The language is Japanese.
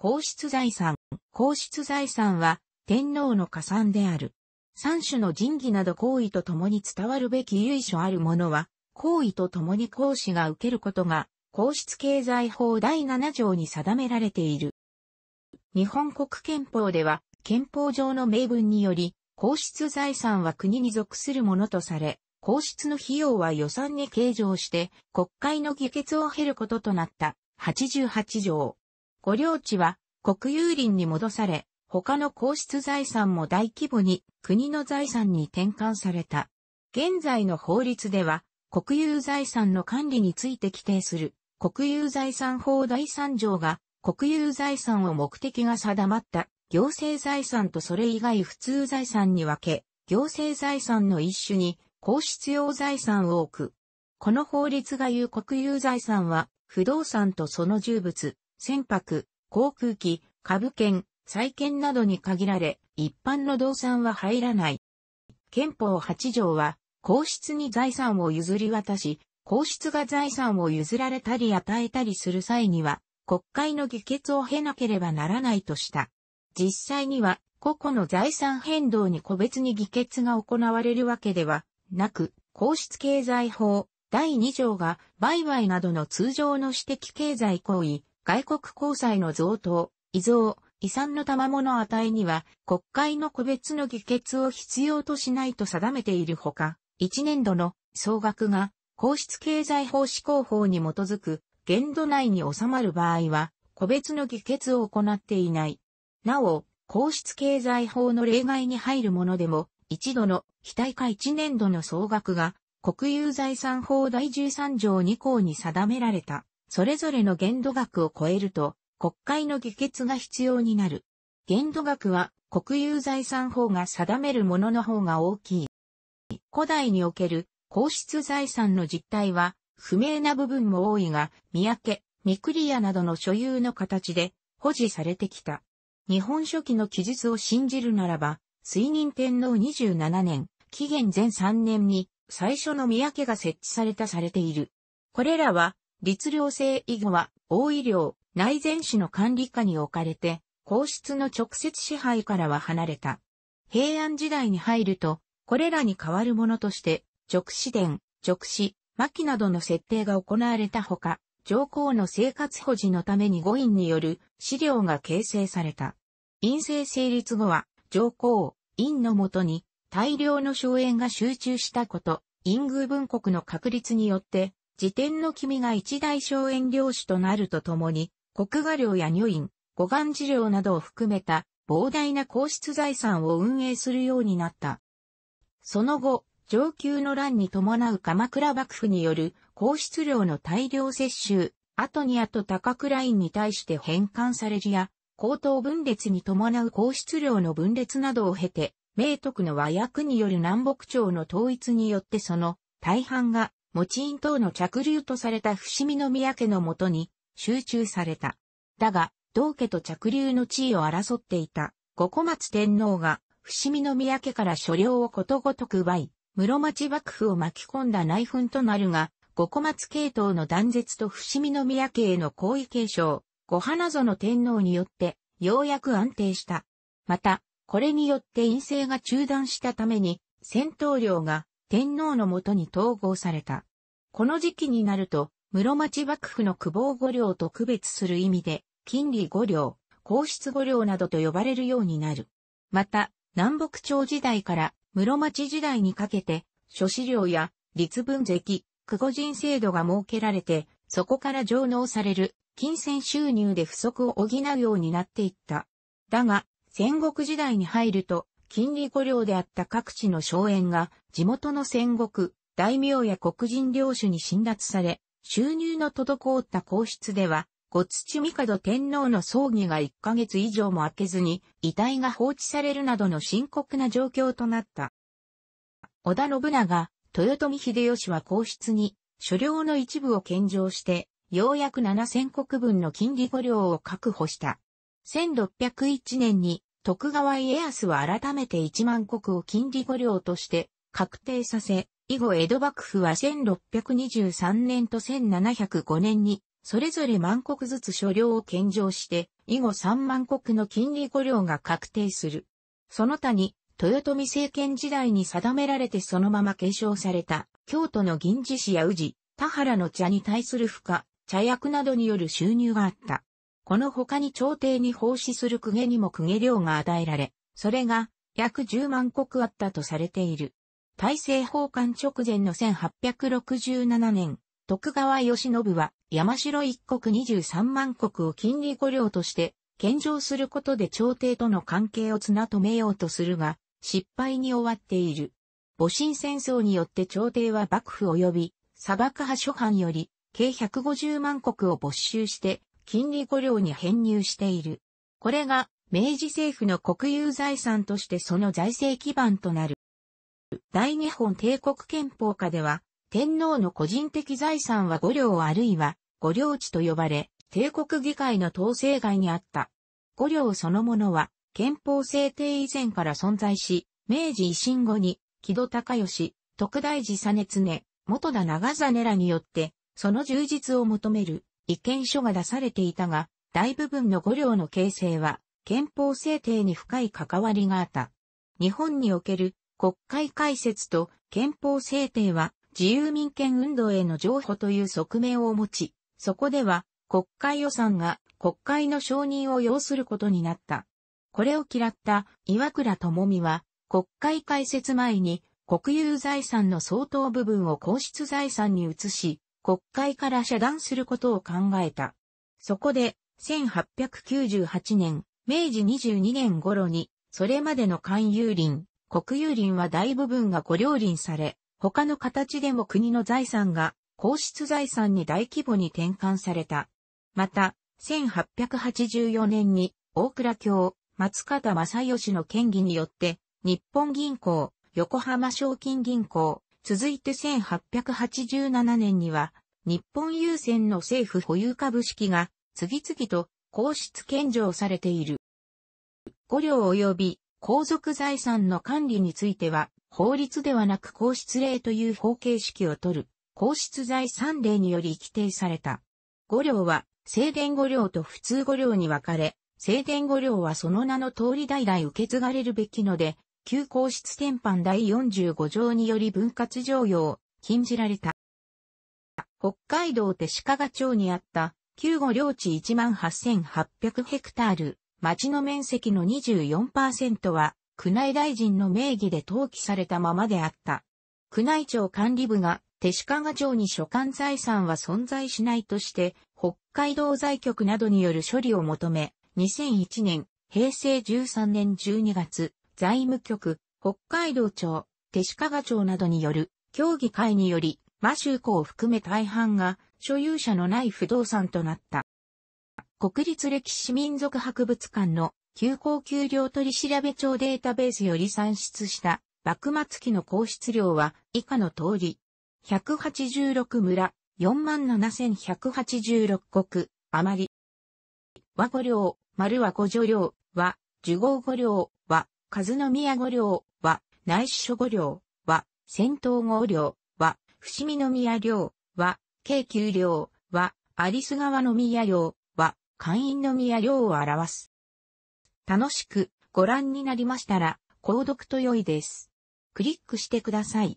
皇室財産。皇室財産は天皇の加算である。三種の神儀など行為と共に伝わるべき由緒あるものは、行為と共に行使が受けることが、皇室経済法第7条に定められている。日本国憲法では、憲法上の名文により、皇室財産は国に属するものとされ、皇室の費用は予算に計上して、国会の議決を経ることとなった。88条。御領地は国有林に戻され、他の皇室財産も大規模に国の財産に転換された。現在の法律では、国有財産の管理について規定する国有財産法第3条が国有財産を目的が定まった行政財産とそれ以外普通財産に分け、行政財産の一種に皇室用財産を置く。この法律が言う国有財産は不動産とその重物、船舶、航空機、株券、債券などに限られ、一般の動産は入らない。憲法8条は、皇室に財産を譲り渡し、皇室が財産を譲られたり与えたりする際には、国会の議決を経なければならないとした。実際には、個々の財産変動に個別に議決が行われるわけではなく、皇室経済法第2条が売買などの通常の私的経済行為、外国公債の贈答、遺贈、遺産の賜物値には、国会の個別の議決を必要としないと定めているほか、1年度の総額が、皇室経済法施行法に基づく、限度内に収まる場合は、個別の議決を行っていない。なお、皇室経済法の例外に入るものでも、一度の非対価1年度の総額が、国有財産法第13条2項に定められた。それぞれの限度額を超えると、国会の議決が必要になる。限度額は国有財産法が定めるものの方が大きい。古代における皇室財産の実態は不明な部分も多いが、三宅、三栗屋などの所有の形で保持されてきた。日本書紀の記述を信じるならば、水任天皇27年、紀元前3年に最初の三宅が設置されたされている。これらは律令制以後は、大医療、内前市の管理下に置かれて、皇室の直接支配からは離れた。平安時代に入ると、これらに代わるものとして、直視殿、直視、牧などの設定が行われたほか、上皇の生活保持のために五院による資料が形成された。院政成立後は、上皇、院のもとに大量の荘園が集中したこと、院宮文国の確立によって、時点の君が一大荘園領主となるとともに、国画料や女院、護岸治療などを含めた膨大な皇室財産を運営するようになった。その後、上級の乱に伴う鎌倉幕府による皇室領の大量接収、後にあと高倉院に対して返還されるや、高等分裂に伴う皇室領の分裂などを経て、明徳の和訳による南北朝の統一によってその大半が持ちー等島の着流とされた伏見宮家のもとに集中された。だが、道家と着流の地位を争っていた五小松天皇が伏見宮家から所領をことごとく奪い、室町幕府を巻き込んだ内紛となるが、五小松系統の断絶と伏見宮家への皇位継承、五花園天皇によって、ようやく安定した。また、これによって陰性が中断したために、戦闘量が天皇のもとに統合された。この時期になると、室町幕府の久保五領と区別する意味で、金利五領、皇室五領などと呼ばれるようになる。また、南北朝時代から室町時代にかけて、諸資料や立文籍、久保人制度が設けられて、そこから上納される金銭収入で不足を補うようになっていった。だが、戦国時代に入ると、金利五領であった各地の荘園が地元の戦国、大名や黒人領主に侵奪され、収入の滞った皇室では、ご土三角天皇の葬儀が1ヶ月以上も空けずに、遺体が放置されるなどの深刻な状況となった。織田信長、豊臣秀吉は皇室に、所領の一部を献上して、ようやく7000国分の金利御料を確保した。1601年に、徳川家康は改めて1万国を金利御料として、確定させ、以後江戸幕府は1623年と1705年に、それぞれ万国ずつ所領を献上して、以後3万国の金利御領が確定する。その他に、豊臣政権時代に定められてそのまま継承された、京都の銀次市や宇治、田原の茶に対する負荷、茶薬などによる収入があった。この他に朝廷に奉仕する公家にも公家料が与えられ、それが約10万国あったとされている。大政奉還直前の1867年、徳川義信は山城一国23万国を金利五領として献上することで朝廷との関係を綱止めようとするが、失敗に終わっている。戊辰戦争によって朝廷は幕府及び砂漠派諸藩より計150万国を没収して金利五領に編入している。これが明治政府の国有財産としてその財政基盤となる。大日本帝国憲法下では、天皇の個人的財産は五領あるいは五領地と呼ばれ、帝国議会の統制外にあった。五領そのものは、憲法制定以前から存在し、明治維新後に、木戸高義、徳大寺実常、元田長実らによって、その充実を求める意見書が出されていたが、大部分の五領の形成は、憲法制定に深い関わりがあった。日本における国会開設と憲法制定は自由民権運動への譲歩という側面を持ち、そこでは国会予算が国会の承認を要することになった。これを嫌った岩倉智美は国会開設前に国有財産の相当部分を皇室財産に移し、国会から遮断することを考えた。そこで、1898年、明治22年頃に、それまでの勧有林、国有林は大部分が御料林され、他の形でも国の財産が皇室財産に大規模に転換された。また、1884年に大倉卿、松方正義の権議によって、日本銀行、横浜賞金銀行、続いて1887年には、日本郵船の政府保有株式が次々と皇室献上されている。五両及び皇族財産の管理については、法律ではなく皇室令という法形式を取る、皇室財産令により規定された。五領は、正殿五領と普通五領に分かれ、正殿五領はその名の通り代々受け継がれるべきので、旧皇室典範第45条により分割常用、禁じられた。北海道手鹿賀町にあった、旧五領地18,800ヘクタール、町の面積の24%は、区内大臣の名義で登記されたままであった。区内庁管理部が、手鹿賀町に所管財産は存在しないとして、北海道財局などによる処理を求め、2001年、平成13年12月、財務局、北海道庁、手鹿賀町などによる、協議会により、マシューコを含め大半が所有者のない不動産となった。国立歴史民族博物館の休校給料取調べ帳データベースより算出した幕末期の皇室量は以下の通り、186村、47,186国、余り。和語両、丸は五女両、は、受語語両、は、数宮語両、は、内子書語両、は、戦闘語両、は、伏見宮両、は、京急両、は、有栖川宮両、会員のみや量を表す。楽しくご覧になりましたら、購読と良いです。クリックしてください。